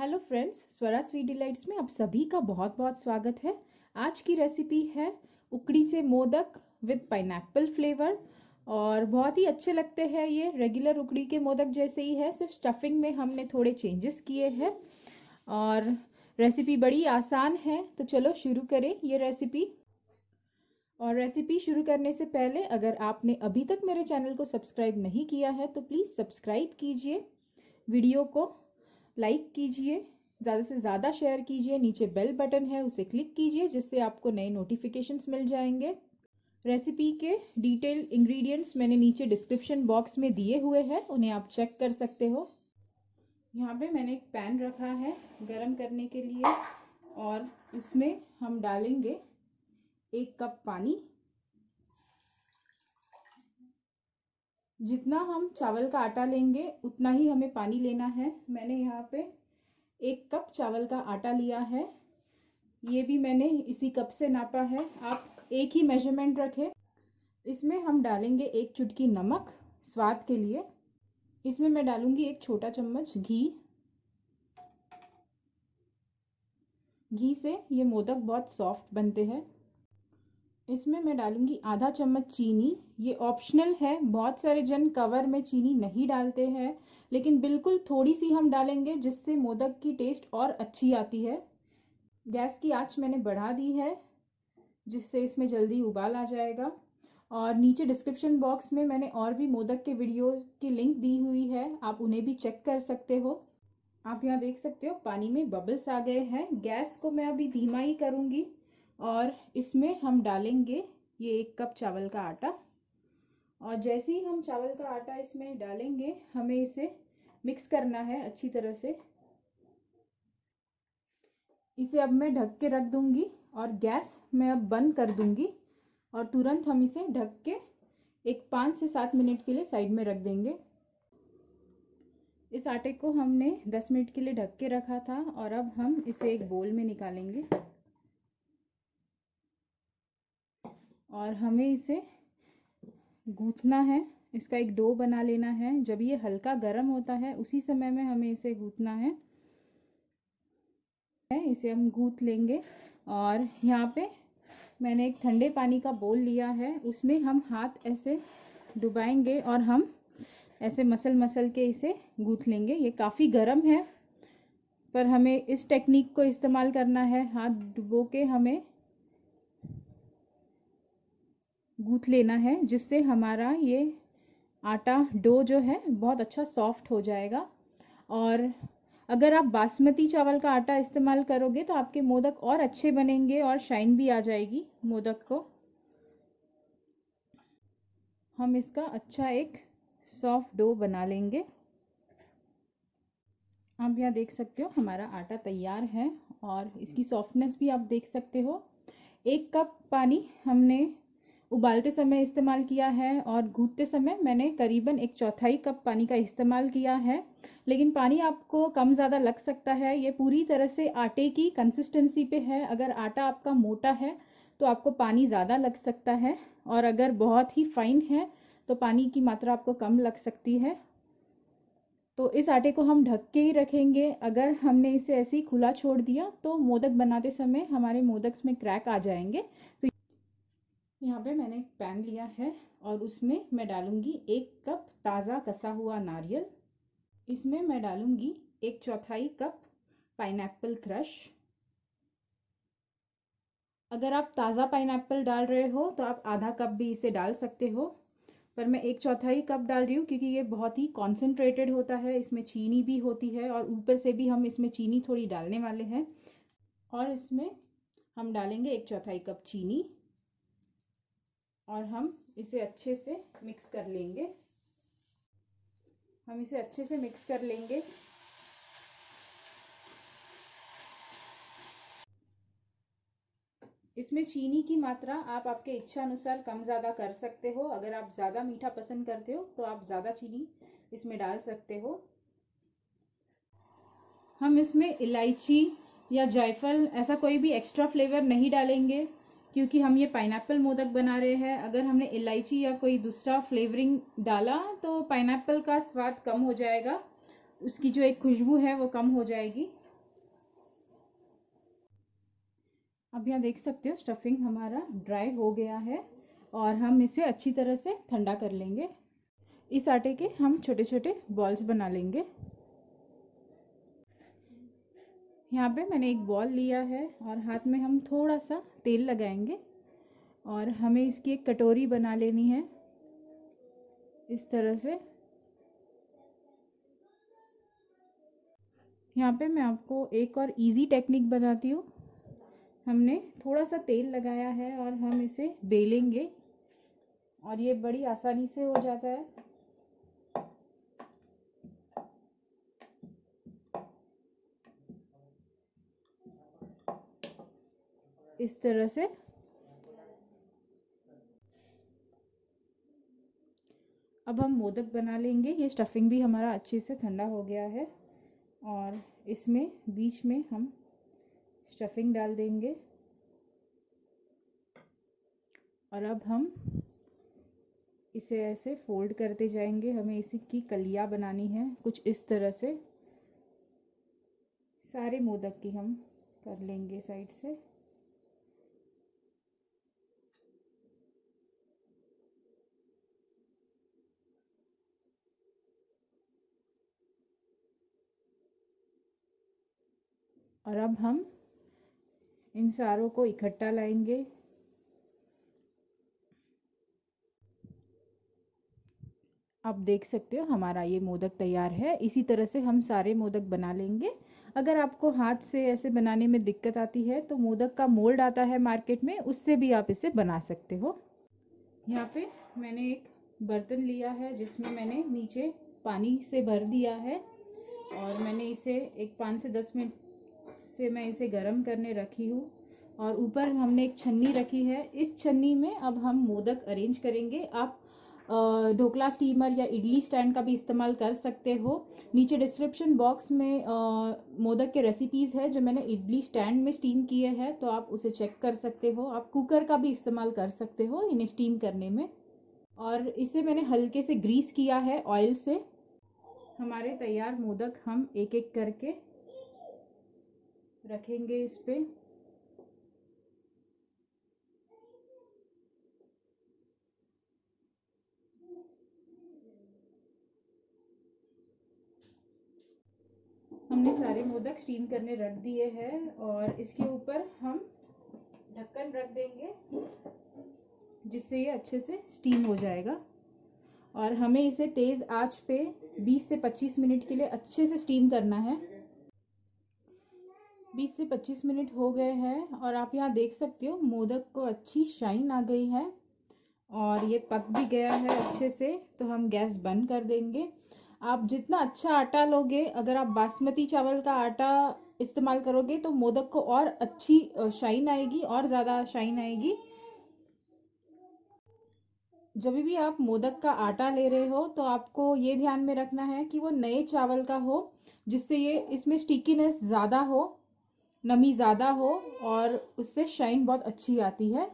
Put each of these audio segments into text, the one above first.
hello friends Swara sweet delights में आप सभी का बहुत बहुत स्वागत है आज की रेसिपी है उकड़ी से मोदक विद पाइनएप्पल फ्लेवर और बहुत ही अच्छे लगते हैं ये रेगुलर उकड़ी के मोदक जैसे ही है सिर्फ स्टफिंग में हमने थोड़े चेंजेस किए हैं और रेसिपी बड़ी आसान है तो चलो शुरू करें ये रेसिपी और रेसिपी शुरू करने से पहले अगर आपने अभी तक मेरे चैनल को सब्सक्राइब नहीं किया है तो प्लीज़ सब्सक्राइब कीजिए वीडियो को लाइक कीजिए ज़्यादा से ज़्यादा शेयर कीजिए नीचे बेल बटन है उसे क्लिक कीजिए जिससे आपको नए नोटिफिकेशंस मिल जाएंगे रेसिपी के डिटेल इंग्रेडिएंट्स मैंने नीचे डिस्क्रिप्शन बॉक्स में दिए हुए हैं उन्हें आप चेक कर सकते हो यहाँ पे मैंने एक पैन रखा है गरम करने के लिए और उसमें हम डालेंगे एक कप पानी जितना हम चावल का आटा लेंगे उतना ही हमें पानी लेना है मैंने यहाँ पे एक कप चावल का आटा लिया है ये भी मैंने इसी कप से नापा है आप एक ही मेजरमेंट रखें इसमें हम डालेंगे एक चुटकी नमक स्वाद के लिए इसमें मैं डालूंगी एक छोटा चम्मच घी घी से ये मोदक बहुत सॉफ्ट बनते हैं इसमें मैं डालूंगी आधा चम्मच चीनी ये ऑप्शनल है बहुत सारे जन कवर में चीनी नहीं डालते हैं लेकिन बिल्कुल थोड़ी सी हम डालेंगे जिससे मोदक की टेस्ट और अच्छी आती है गैस की आंच मैंने बढ़ा दी है जिससे इसमें जल्दी उबाल आ जाएगा और नीचे डिस्क्रिप्शन बॉक्स में मैंने और भी मोदक के वीडियो की लिंक दी हुई है आप उन्हें भी चेक कर सकते हो आप यहाँ देख सकते हो पानी में बबल्स आ गए हैं गैस को मैं अभी धीमा ही करूँगी और इसमें हम डालेंगे ये एक कप चावल का आटा और जैसे ही हम चावल का आटा इसमें डालेंगे हमें इसे मिक्स करना है अच्छी तरह से इसे अब मैं ढक के रख दूंगी और गैस मैं अब बंद कर दूंगी और तुरंत हम इसे ढक के एक पाँच से सात मिनट के लिए साइड में रख देंगे इस आटे को हमने दस मिनट के लिए ढक के रखा था और अब हम इसे एक बोल में निकालेंगे और हमें इसे गूथना है इसका एक डो बना लेना है जब ये हल्का गर्म होता है उसी समय में हमें इसे गूथना है इसे हम गूथ लेंगे और यहाँ पे मैंने एक ठंडे पानी का बोल लिया है उसमें हम हाथ ऐसे डुबाएंगे और हम ऐसे मसल मसल के इसे गूथ लेंगे ये काफ़ी गर्म है पर हमें इस टेक्निक को इस्तेमाल करना है हाथ डुबो के हमें गूथ लेना है जिससे हमारा ये आटा डो जो है बहुत अच्छा सॉफ्ट हो जाएगा और अगर आप बासमती चावल का आटा इस्तेमाल करोगे तो आपके मोदक और अच्छे बनेंगे और शाइन भी आ जाएगी मोदक को हम इसका अच्छा एक सॉफ्ट डो बना लेंगे आप यहाँ देख सकते हो हमारा आटा तैयार है और इसकी सॉफ्टनेस भी आप देख सकते हो एक कप पानी हमने उबालते समय इस्तेमाल किया है और घूटते समय मैंने करीबन एक चौथाई कप पानी का इस्तेमाल किया है लेकिन पानी आपको कम ज़्यादा लग सकता है ये पूरी तरह से आटे की कंसिस्टेंसी पे है अगर आटा आपका मोटा है तो आपको पानी ज़्यादा लग सकता है और अगर बहुत ही फाइन है तो पानी की मात्रा आपको कम लग सकती है तो इस आटे को हम ढक के ही रखेंगे अगर हमने इसे ऐसे ही खुला छोड़ दिया तो मोदक बनाते समय हमारे मोदक में क्रैक आ जाएंगे तो यहाँ पे मैंने एक पैन लिया है और उसमें मैं डालूँगी एक कप ताज़ा कसा हुआ नारियल इसमें मैं डालूँगी एक चौथाई कप पाइन क्रश अगर आप ताज़ा पाइन डाल रहे हो तो आप आधा कप भी इसे डाल सकते हो पर मैं एक चौथाई कप डाल रही हूँ क्योंकि ये बहुत ही कॉन्सेंट्रेटेड होता है इसमें चीनी भी होती है और ऊपर से भी हम इसमें चीनी थोड़ी डालने वाले हैं और इसमें हम डालेंगे एक चौथाई कप चीनी और हम इसे अच्छे से मिक्स कर लेंगे हम इसे अच्छे से मिक्स कर लेंगे इसमें चीनी की मात्रा आप आपके इच्छा अनुसार कम ज़्यादा कर सकते हो अगर आप ज़्यादा मीठा पसंद करते हो तो आप ज़्यादा चीनी इसमें डाल सकते हो हम इसमें इलायची या जायफल ऐसा कोई भी एक्स्ट्रा फ्लेवर नहीं डालेंगे क्योंकि हम ये पाइनएप्पल मोदक बना रहे हैं अगर हमने इलायची या कोई दूसरा फ्लेवरिंग डाला तो पाइन का स्वाद कम हो जाएगा उसकी जो एक खुशबू है वो कम हो जाएगी अब यहाँ देख सकते हो स्टफिंग हमारा ड्राई हो गया है और हम इसे अच्छी तरह से ठंडा कर लेंगे इस आटे के हम छोटे छोटे बॉल्स बना लेंगे यहाँ पे मैंने एक बॉल लिया है और हाथ में हम थोड़ा सा तेल लगाएंगे और हमें इसकी एक कटोरी बना लेनी है इस तरह से यहाँ पे मैं आपको एक और इजी टेक्निक बताती हूँ हमने थोड़ा सा तेल लगाया है और हम इसे बेलेंगे और ये बड़ी आसानी से हो जाता है इस तरह से अब हम मोदक बना लेंगे ये स्टफिंग भी हमारा अच्छे से ठंडा हो गया है और इसमें बीच में हम स्टफिंग डाल देंगे और अब हम इसे ऐसे फोल्ड करते जाएंगे हमें इसी की कलिया बनानी है कुछ इस तरह से सारे मोदक की हम कर लेंगे साइड से और अब हम इन सारों को इकट्ठा लाएंगे आप देख सकते हो हमारा ये मोदक तैयार है इसी तरह से हम सारे मोदक बना लेंगे अगर आपको हाथ से ऐसे बनाने में दिक्कत आती है तो मोदक का मोल्ड आता है मार्केट में उससे भी आप इसे बना सकते हो यहाँ पे मैंने एक बर्तन लिया है जिसमें मैंने नीचे पानी से भर दिया है और मैंने इसे एक पाँच से दस मिनट से मैं इसे गर्म करने रखी हूँ और ऊपर हमने एक छन्नी रखी है इस छन्नी में अब हम मोदक अरेंज करेंगे आप ढोकला स्टीमर या इडली स्टैंड का भी इस्तेमाल कर सकते हो नीचे डिस्क्रिप्शन बॉक्स में आ, मोदक के रेसिपीज़ है जो मैंने इडली स्टैंड में स्टीम किए हैं तो आप उसे चेक कर सकते हो आप कुकर का भी इस्तेमाल कर सकते हो इन्हें स्टीम करने में और इसे मैंने हल्के से ग्रीस किया है ऑयल से हमारे तैयार मोदक हम एक एक करके रखेंगे इस पर हमने सारे मोदक स्टीम करने रख दिए हैं और इसके ऊपर हम ढक्कन रख देंगे जिससे ये अच्छे से स्टीम हो जाएगा और हमें इसे तेज़ आंच पे 20 से 25 मिनट के लिए अच्छे से स्टीम करना है 20 से 25 मिनट हो गए हैं और आप यहाँ देख सकते हो मोदक को अच्छी शाइन आ गई है और ये पक भी गया है अच्छे से तो हम गैस बंद कर देंगे आप जितना अच्छा आटा लोगे अगर आप बासमती चावल का आटा इस्तेमाल करोगे तो मोदक को और अच्छी शाइन आएगी और ज़्यादा शाइन आएगी जब भी आप मोदक का आटा ले रहे हो तो आपको ये ध्यान में रखना है कि वो नए चावल का हो जिससे ये इसमें स्टिकीनेस ज़्यादा हो नमी ज़्यादा हो और उससे शाइन बहुत अच्छी आती है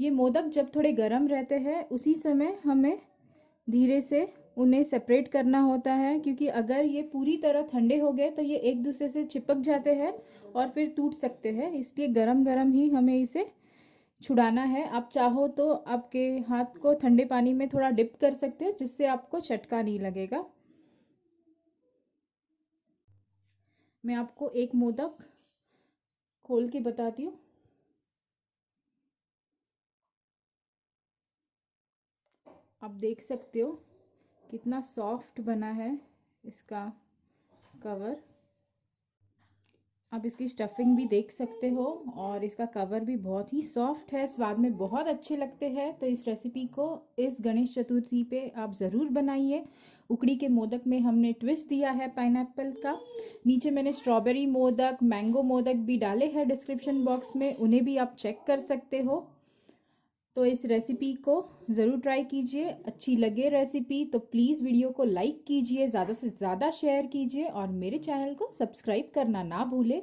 ये मोदक जब थोड़े गर्म रहते हैं उसी समय हमें धीरे से उन्हें सेपरेट करना होता है क्योंकि अगर ये पूरी तरह ठंडे हो गए तो ये एक दूसरे से चिपक जाते हैं और फिर टूट सकते हैं इसलिए गरम गरम ही हमें इसे छुड़ाना है आप चाहो तो आपके हाथ को ठंडे पानी में थोड़ा डिप कर सकते हो जिससे आपको चटका नहीं लगेगा मैं आपको एक मोदक खोल के बताती हूँ आप देख सकते हो कितना सॉफ्ट बना है इसका कवर आप इसकी स्टफिंग भी देख सकते हो और इसका कवर भी बहुत ही सॉफ्ट है स्वाद में बहुत अच्छे लगते हैं तो इस रेसिपी को इस गणेश चतुर्थी पे आप ज़रूर बनाइए उकड़ी के मोदक में हमने ट्विस्ट दिया है पाइन का नीचे मैंने स्ट्रॉबेरी मोदक मैंगो मोदक भी डाले हैं डिस्क्रिप्शन बॉक्स में उन्हें भी आप चेक कर सकते हो तो इस रेसिपी को ज़रूर ट्राई कीजिए अच्छी लगे रेसिपी तो प्लीज़ वीडियो को लाइक कीजिए ज़्यादा से ज़्यादा शेयर कीजिए और मेरे चैनल को सब्सक्राइब करना ना भूलें